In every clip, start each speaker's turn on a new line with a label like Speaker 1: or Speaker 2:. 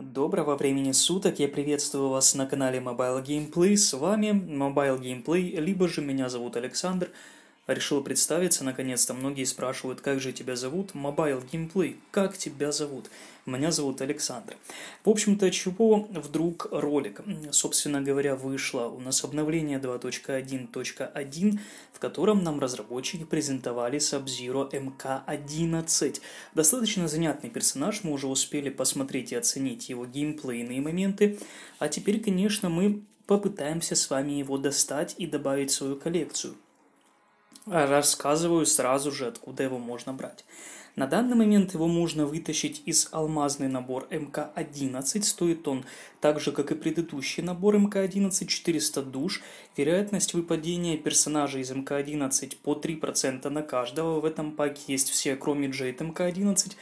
Speaker 1: Доброго времени суток, я приветствую вас на канале Mobile Gameplay, с вами Mobile Gameplay, либо же меня зовут Александр, Решил представиться наконец-то. Многие спрашивают, как же тебя зовут? Мобайл геймплей, как тебя зовут? Меня зовут Александр. В общем-то, чего вдруг ролик? Собственно говоря, вышло у нас обновление 2.1.1, в котором нам разработчики презентовали Sub-Zero MK11. Достаточно занятный персонаж, мы уже успели посмотреть и оценить его геймплейные моменты. А теперь, конечно, мы попытаемся с вами его достать и добавить в свою коллекцию. Рассказываю сразу же, откуда его можно брать. На данный момент его можно вытащить из алмазный набор МК-11. Стоит он так же, как и предыдущий набор МК-11, 400 душ. Вероятность выпадения персонажей из МК-11 по 3% на каждого. В этом паке есть все, кроме Джейд МК-11.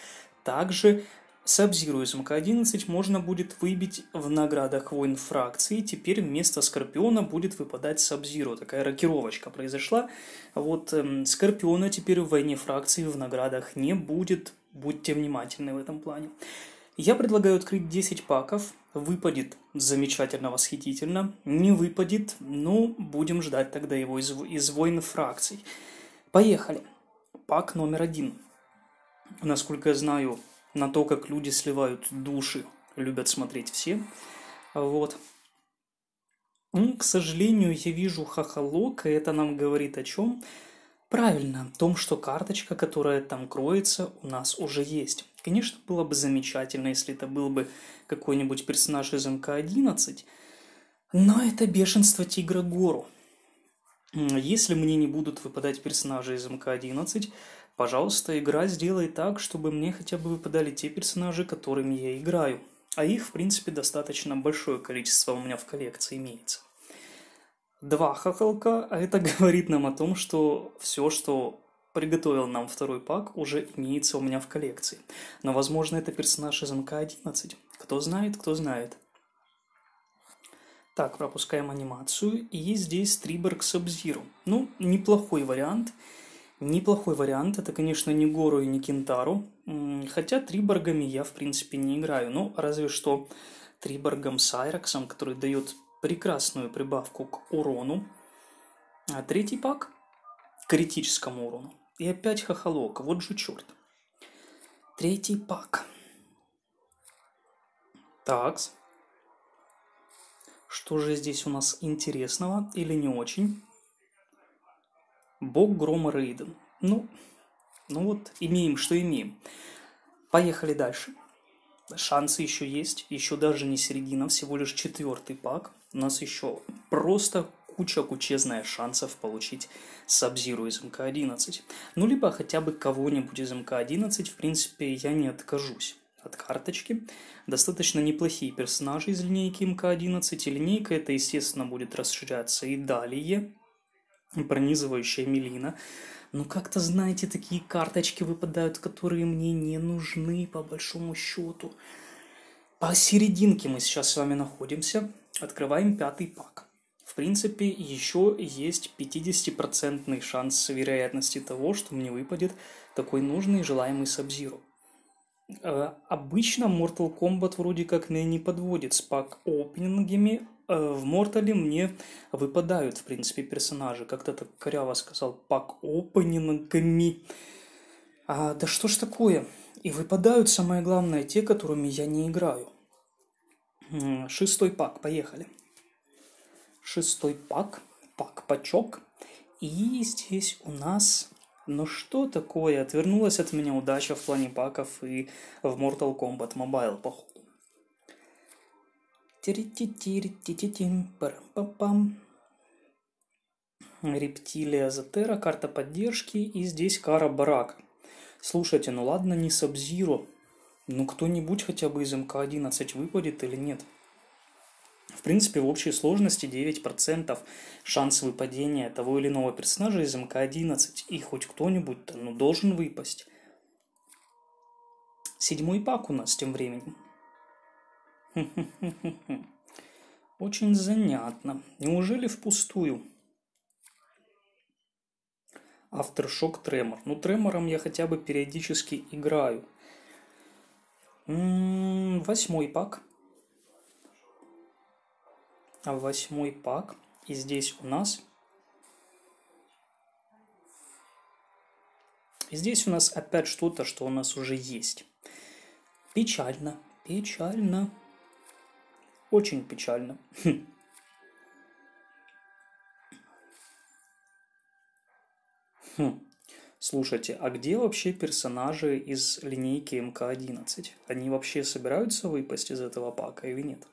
Speaker 1: Также Сабзиру и СМК-11 можно будет выбить в наградах войн фракции. Теперь вместо Скорпиона будет выпадать Сабзиру. Такая рокировочка произошла. Вот эм, Скорпиона теперь в войне фракции в наградах не будет. Будьте внимательны в этом плане. Я предлагаю открыть 10 паков. Выпадет замечательно, восхитительно. Не выпадет, но ну, будем ждать тогда его из, из войн фракций. Поехали. Пак номер один. Насколько я знаю, на то, как люди сливают души, любят смотреть все. Вот. Ну, к сожалению, я вижу хохолок, и это нам говорит о чем? Правильно, о том, что карточка, которая там кроется, у нас уже есть. Конечно, было бы замечательно, если это был бы какой-нибудь персонаж из МК-11, но это бешенство Тигра Гору. Если мне не будут выпадать персонажи из МК-11, Пожалуйста, игра сделай так, чтобы мне хотя бы выпадали те персонажи, которыми я играю. А их, в принципе, достаточно большое количество у меня в коллекции имеется. Два хохолка, а это говорит нам о том, что все, что приготовил нам второй пак, уже имеется у меня в коллекции. Но, возможно, это персонаж из МК-11. Кто знает, кто знает. Так, пропускаем анимацию. И здесь Триборг Сабзиру. Ну, неплохой вариант. Вариант Неплохой вариант. Это, конечно, не Гору и не Кентару. Хотя Триборгами я, в принципе, не играю. Ну, разве что Триборгом с Айраксом, который дает прекрасную прибавку к урону. А третий пак – критическому урону. И опять хохолок. Вот же черт. Третий пак. Такс. Что же здесь у нас интересного или не очень? Бог грома Рейден. Ну, ну вот, имеем, что имеем. Поехали дальше. Шансы еще есть, еще даже не середина, всего лишь четвертый пак. У нас еще просто куча-кучезная шансов получить Сабзиру из МК-11. Ну, либо хотя бы кого-нибудь из МК-11, в принципе, я не откажусь от карточки. Достаточно неплохие персонажи из линейки МК-11, и линейка эта, естественно, будет расширяться и далее пронизывающая мелина. Но «Ну как-то, знаете, такие карточки выпадают, которые мне не нужны по большому счету. Посерединке мы сейчас с вами находимся. Открываем пятый пак. В принципе, еще есть 50% шанс вероятности того, что мне выпадет такой нужный желаемый сабзиру. Э, обычно Mortal Kombat вроде как меня не подводит с пак-опенингами, Э, в Мортале мне выпадают, в принципе, персонажи. Как-то так коряво сказал, пак опенингами. А, да что ж такое? И выпадают, самое главное, те, которыми я не играю. Шестой пак, поехали. Шестой пак, пак-пачок. И здесь у нас... Ну что такое? Отвернулась от меня удача в плане паков и в Mortal Kombat Mobile, походу. Парам-пам-пам. Рептилия Зотера, карта поддержки. И здесь Кара Барак. Слушайте, ну ладно, не Сабзиру. Ну кто-нибудь хотя бы из МК-11 выпадет или нет? В принципе, в общей сложности 9% шанс выпадения того или иного персонажа из МК-11. И хоть кто-нибудь-то, ну, должен выпасть. Седьмой пак у нас тем временем. Очень занятно. Неужели впустую? Aftershock Тремор. Ну, Тремором я хотя бы периодически играю. М-м, восьмой пак. А восьмой пак. И здесь у нас... И здесь у нас опять что-то, что у нас уже есть. Печально. Печально. Очень печально. Хм. хм. Слушайте, а где вообще персонажи из линейки МК-11? Они вообще собираются выпасть из этого пака или нет?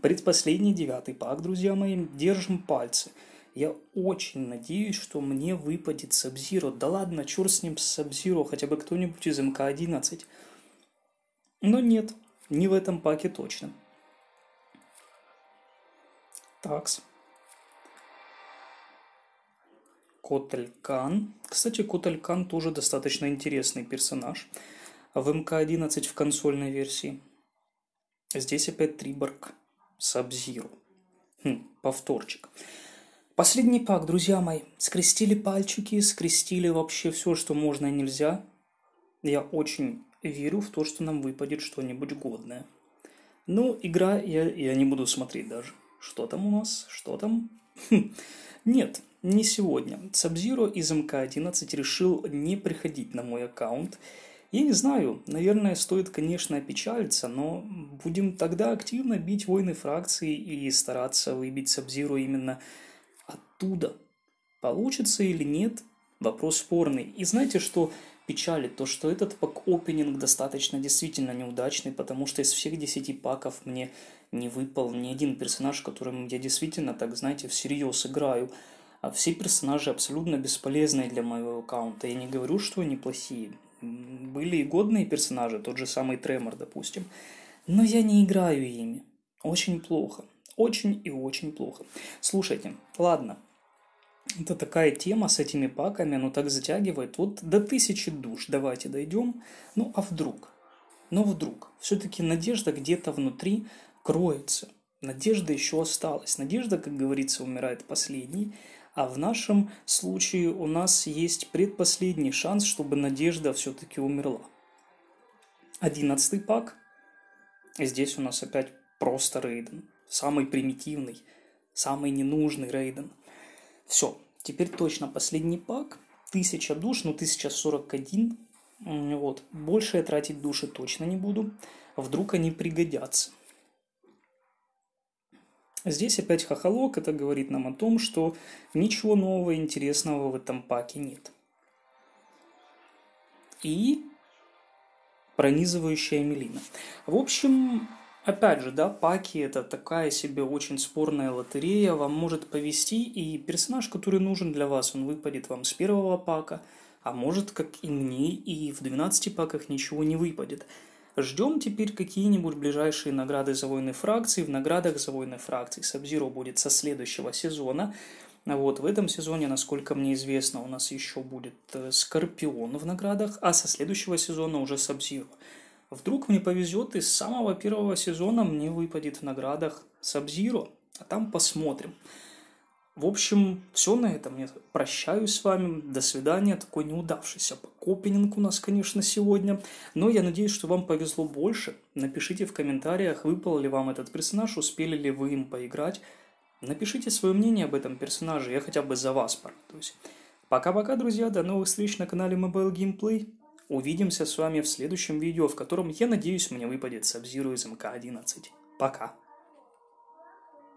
Speaker 1: Предпоследний девятый пак, друзья мои, держим пальцы. Я очень надеюсь, что мне выпадет Сабзиро. Да ладно, черт с ним Сабзиро, хотя бы кто-нибудь из МК-11. Но нет, не в этом паке точно. Такс. Котелькан. Кстати, Котелькан тоже достаточно интересный персонаж. В МК-11 в консольной версии. Здесь опять Триборг. Сабзиру. Хм, повторчик. Последний пак, друзья мои. Скрестили пальчики, скрестили вообще все, что можно и нельзя. Я очень верю в то, что нам выпадет что-нибудь годное. Ну, игра я, я не буду смотреть даже. Что там у нас? Что там? Хм. Нет, не сегодня. Сабзиро из МК-11 решил не приходить на мой аккаунт. Я не знаю, наверное, стоит, конечно, опечалиться, но будем тогда активно бить войны фракции и стараться выбить Сабзиру именно оттуда. Получится или нет, вопрос спорный. И знаете, что печалит? То, что этот пак-опенинг достаточно действительно неудачный, потому что из всех 10 паков мне не выпал ни один персонаж, которым я действительно, так знаете, всерьез играю. А все персонажи абсолютно бесполезные для моего аккаунта. Я не говорю, что они плохие. Были и годные персонажи, тот же самый Тремор, допустим. Но я не играю ими. Очень плохо. Очень и очень плохо. Слушайте, ладно. Это такая тема с этими паками, оно так затягивает. Вот до тысячи душ давайте дойдем. Ну а вдруг? Но ну, вдруг, все-таки надежда где-то внутри кроется. Надежда еще осталась. Надежда, как говорится, умирает последней. А в нашем случае у нас есть предпоследний шанс, чтобы надежда все-таки умерла. Одиннадцатый пак. Здесь у нас опять просто рейден. Самый примитивный, самый ненужный рейден. Все, теперь точно последний пак. тысяча душ, ну 1041. Вот. Больше я тратить души точно не буду. Вдруг они пригодятся. Здесь опять хохолок, это говорит нам о том, что ничего нового интересного в этом паке нет. И пронизывающая мелина. В общем, опять же, да, паки это такая себе очень спорная лотерея, вам может повести, и персонаж, который нужен для вас, он выпадет вам с первого пака, а может, как и мне, и в 12 паках ничего не выпадет. Ждем теперь какие-нибудь ближайшие награды за войны фракции. В наградах за войны фракции Сабзиро будет со следующего сезона. Вот, в этом сезоне, насколько мне известно, у нас еще будет э, Скорпион в наградах, а со следующего сезона уже Сабзиро. Вдруг мне повезет, и с самого первого сезона мне выпадет в наградах Сабзиро. А там посмотрим. В общем, все на этом. Я прощаюсь с вами. До свидания. Такой неудавшийся по у нас, конечно, сегодня. Но я надеюсь, что вам повезло больше. Напишите в комментариях, выпал ли вам этот персонаж, успели ли вы им поиграть. Напишите свое мнение об этом персонаже. Я хотя бы за вас порадуюсь. Пока-пока, друзья. До новых встреч на канале Mobile Gameplay. Увидимся с вами в следующем видео, в котором, я надеюсь, мне выпадет Sub-Zero из МК-11. Пока!